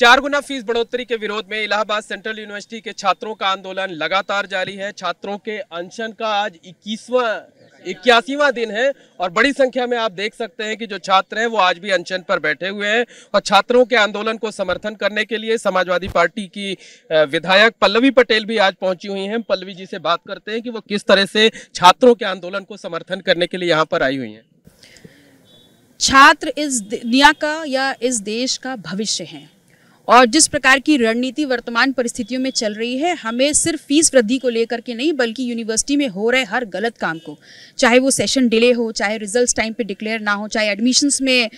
चार गुना फीस बढ़ोतरी के विरोध में इलाहाबाद सेंट्रल यूनिवर्सिटी के छात्रों का आंदोलन लगातार जारी है छात्रों के अनशन का आज इक्कीसवा इक्यासीवा दिन है और बड़ी संख्या में आप देख सकते हैं कि जो छात्र हैं वो आज भी अनशन पर बैठे हुए हैं और छात्रों के आंदोलन को समर्थन करने के लिए समाजवादी पार्टी की विधायक पल्लवी पटेल भी आज पहुंची हुई हैं पल्लवी जी से बात करते हैं कि वो किस तरह से छात्रों के आंदोलन को समर्थन करने के लिए यहाँ पर आई हुई हैं छात्र इस दुनिया का या इस देश का भविष्य है और जिस प्रकार की रणनीति वर्तमान परिस्थितियों में चल रही है हमें सिर्फ फीस वृद्धि को लेकर के नहीं बल्कि यूनिवर्सिटी में हो रहे हर गलत काम को चाहे वो सेशन डिले हो चाहे रिजल्ट्स टाइम पे डिक्लेयर ना हो चाहे एडमिशन्स में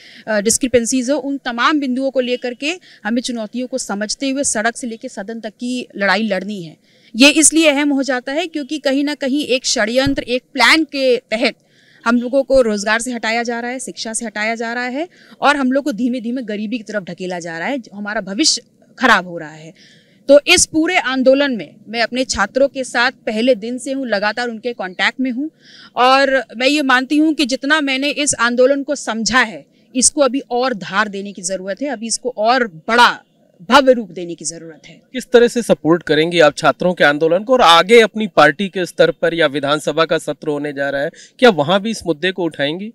डिस्क्रिपेंसीज हो उन तमाम बिंदुओं को लेकर के हमें चुनौतियों को समझते हुए सड़क से लेकर सदन तक की लड़ाई लड़नी है ये इसलिए अहम हो जाता है क्योंकि कहीं ना कहीं एक षडयंत्र एक प्लान के तहत हम लोगों को रोज़गार से हटाया जा रहा है शिक्षा से हटाया जा रहा है और हम लोग को धीमे धीमे गरीबी की तरफ ढकेला जा रहा है हमारा भविष्य खराब हो रहा है तो इस पूरे आंदोलन में मैं अपने छात्रों के साथ पहले दिन से हूँ लगातार उनके कांटेक्ट में हूँ और मैं ये मानती हूँ कि जितना मैंने इस आंदोलन को समझा है इसको अभी और धार देने की ज़रूरत है अभी इसको और बड़ा भव्य रूप देने की जरूरत है किस तरह से सपोर्ट करेंगे आप छात्रों के आंदोलन को और आगे अपनी पार्टी के स्तर पर या विधानसभा का सत्र होने जा रहा है क्या वहाँ भी इस मुद्दे को उठाएंगी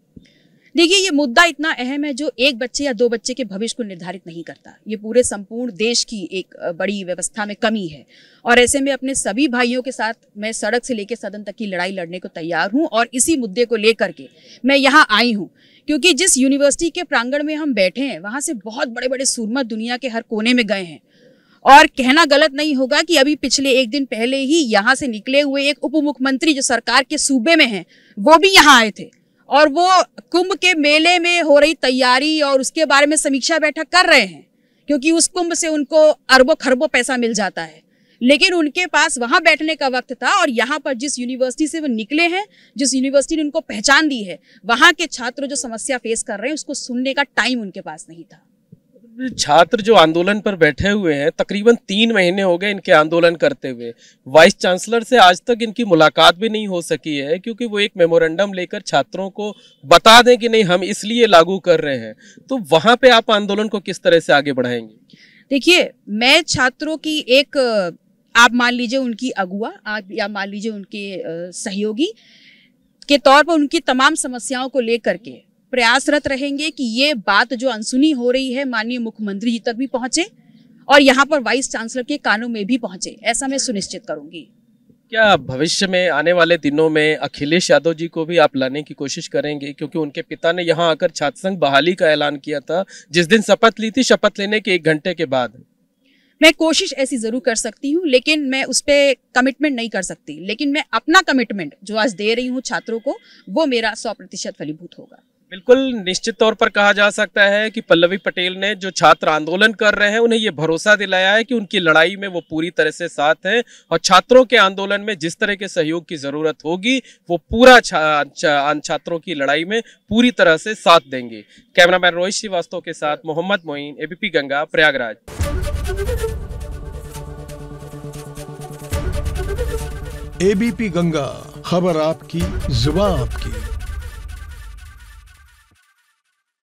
देखिए ये मुद्दा इतना अहम है जो एक बच्चे या दो बच्चे के भविष्य को निर्धारित नहीं करता ये पूरे संपूर्ण देश की एक बड़ी व्यवस्था में कमी है और ऐसे में अपने सभी भाइयों के साथ मैं सड़क से लेकर सदन तक की लड़ाई लड़ने को तैयार हूँ और इसी मुद्दे को लेकर के मैं यहाँ आई हूँ क्योंकि जिस यूनिवर्सिटी के प्रांगण में हम बैठे हैं वहाँ से बहुत बड़े बड़े सुरमा दुनिया के हर कोने में गए हैं और कहना गलत नहीं होगा कि अभी पिछले एक दिन पहले ही यहाँ से निकले हुए एक उप मुख्यमंत्री जो सरकार के सूबे में हैं वो भी यहाँ आए थे और वो कुंभ के मेले में हो रही तैयारी और उसके बारे में समीक्षा बैठक कर रहे हैं क्योंकि उस कुंभ से उनको अरबों खरबों पैसा मिल जाता है लेकिन उनके पास वहाँ बैठने का वक्त था और यहाँ पर जिस यूनिवर्सिटी से वो निकले हैं जिस यूनिवर्सिटी ने उनको पहचान दी है वहाँ के छात्र जो समस्या फेस कर रहे हैं उसको सुनने का टाइम उनके पास नहीं था छात्र जो आंदोलन पर बैठे हुए हैं तकरीबन तीन महीने हो गए इनके आंदोलन करते हुए वाइस चांसलर से आज तक इनकी मुलाकात भी नहीं हो सकी है क्योंकि वो एक मेमोरेंडम लेकर छात्रों को बता दें कि नहीं हम इसलिए लागू कर रहे हैं तो वहाँ पे आप आंदोलन को किस तरह से आगे बढ़ाएंगे देखिए मैं छात्रों की एक आप मान लीजिए उनकी अगुआ आप या मान लीजिए उनके सहयोगी के तौर पर उनकी तमाम समस्याओं को लेकर के प्रयासरत रहेंगे कि ये बात जो अनसुनी हो रही है माननीय मुख्यमंत्री जी तक भी पहुंचे और यहाँ पर वाइस चांसलर के कानों में भी पहुंचे ऐसा मैं सुनिश्चित करूंगी क्या भविष्य में आने वाले दिनों में अखिलेश यादव जी को भी आप लाने की कोशिश करेंगे क्योंकि उनके पिता ने यहाँ आकर छात्र संघ बहाली का ऐलान किया था जिस दिन शपथ ली थी शपथ लेने के एक घंटे के बाद मैं कोशिश ऐसी ज़रूर कर सकती हूँ लेकिन मैं उस पर कमिटमेंट नहीं कर सकती लेकिन मैं अपना कमिटमेंट जो आज दे रही हूँ छात्रों को वो मेरा सौ प्रतिशत फलीभूत होगा बिल्कुल निश्चित तौर पर कहा जा सकता है कि पल्लवी पटेल ने जो छात्र आंदोलन कर रहे हैं उन्हें ये भरोसा दिलाया है कि उनकी लड़ाई में वो पूरी तरह से साथ हैं और छात्रों के आंदोलन में जिस तरह के सहयोग की ज़रूरत होगी वो पूरा छा, छा, छात्रों की लड़ाई में पूरी तरह से साथ देंगे कैमरामैन रोहित श्रीवास्तव के साथ मोहम्मद मोइन एबीपी गंगा प्रयागराज एबीपी गंगा खबर आपकी जुबा आपकी